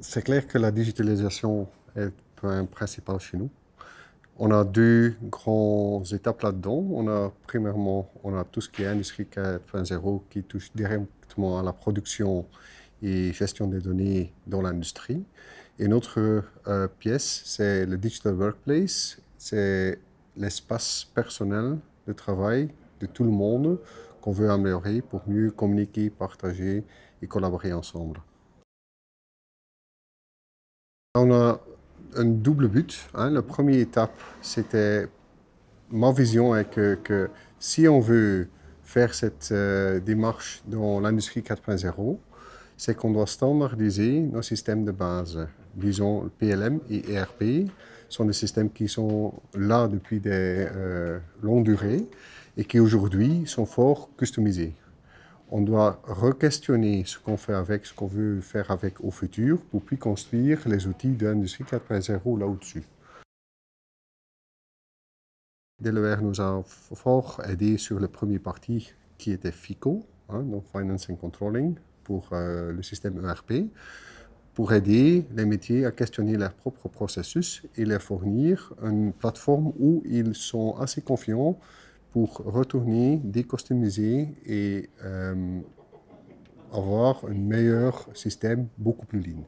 c'est clair que la digitalisation est un principal chez nous. On a deux grandes étapes là-dedans. On a premièrement, on a tout ce qui est industrie 4.0 qui touche directement à la production et gestion des données dans l'industrie. Et notre euh, pièce, c'est le Digital Workplace, c'est l'espace personnel de travail de tout le monde qu'on veut améliorer pour mieux communiquer, partager et collaborer ensemble. On a un double but. Hein. La première étape, c'était ma vision est hein, que, si on veut faire cette euh, démarche dans l'industrie 4.0, c'est qu'on doit standardiser nos systèmes de base. Disons, le PLM et ERP sont des systèmes qui sont là depuis des euh, longues durées et qui aujourd'hui sont fort customisés on doit re-questionner ce qu'on fait avec, ce qu'on veut faire avec au futur, pour puis construire les outils d'Industrie 4.0 là-dessus. DLER nous a fort aidé sur la première partie qui était FICO, hein, donc Finance and Controlling, pour euh, le système ERP, pour aider les métiers à questionner leurs propres processus et leur fournir une plateforme où ils sont assez confiants pour retourner, décostumiser et euh, avoir un meilleur système beaucoup plus lean.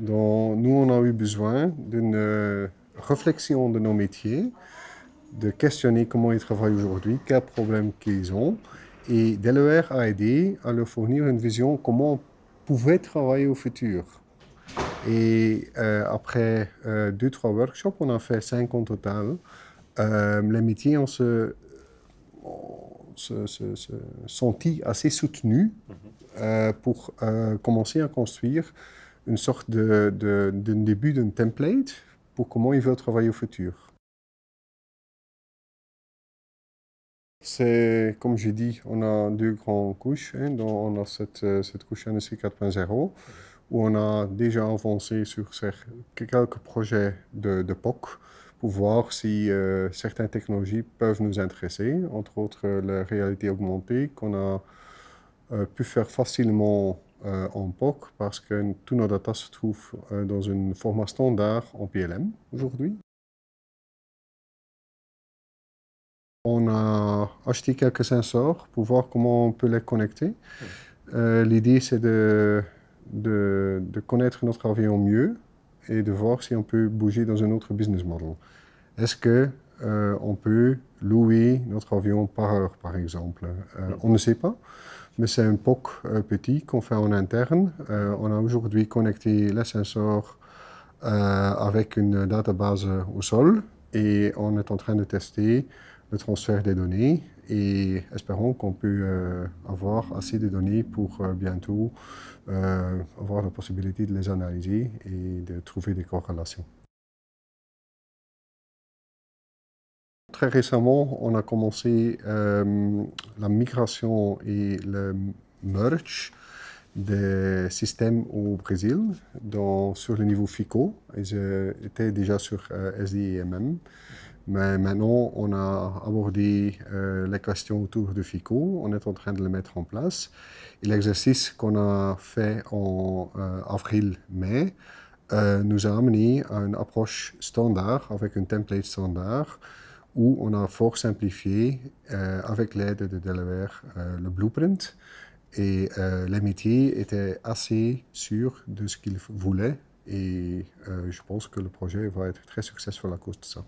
Donc, nous, on a eu besoin d'une euh, réflexion de nos métiers, de questionner comment ils travaillent aujourd'hui, quels problèmes qu'ils ont. Et DLER a aidé à leur fournir une vision comment on pouvait travailler au futur. Et euh, après euh, deux, trois workshops, on en fait cinq en total. Euh, les métiers ont se, on se, senti assez soutenus mhm. pour commencer à construire une sorte de, début d'un template pour comment ils veulent travailler au futur. C'est, comme j'ai dit, on a deux grandes couches. Hein, dont on a cette, cette couche industrie 4.0 où on a déjà avancé sur quelques projets de, POC pour voir si euh, certaines technologies peuvent nous intéresser, entre autres euh, la réalité augmentée qu'on a euh, pu faire facilement en POC parce que tous nos data se trouvent dans un format standard en PLM aujourd'hui. On a acheté quelques senseurs pour voir comment on peut les connecter. L'idée, c'est de de, connaître notre avion mieux et de voir si on peut bouger dans un autre business model. Est-ce que euh, on peut louer notre avion par heure, par exemple euh, mm. On ne sait pas, mais c'est un POC euh, petit qu'on fait en interne. on a aujourd'hui connecté l'ascenseur avec une database au sol et on est en train de tester le transfert des données et espérons qu'on peut euh, avoir assez de données pour euh, bientôt euh, avoir la possibilité de les analyser et de trouver des corrélations. Très récemment, on a commencé la migration et le merge des systèmes au Brésil sur le niveau FICO. Ils étaient déjà sur SDIMM. Mais maintenant, on a abordé euh, les questions autour du FICO. On est en train de le mettre en place. Et l'exercice qu'on a fait en euh, avril-mai euh, nous a amené à une approche standard avec un template standard où on a fort simplifié avec l'aide de Delaware le blueprint. Et les métiers étaient assez sûrs de ce qu'ils voulaient. Et je pense que le projet va être très successful à cause de ça.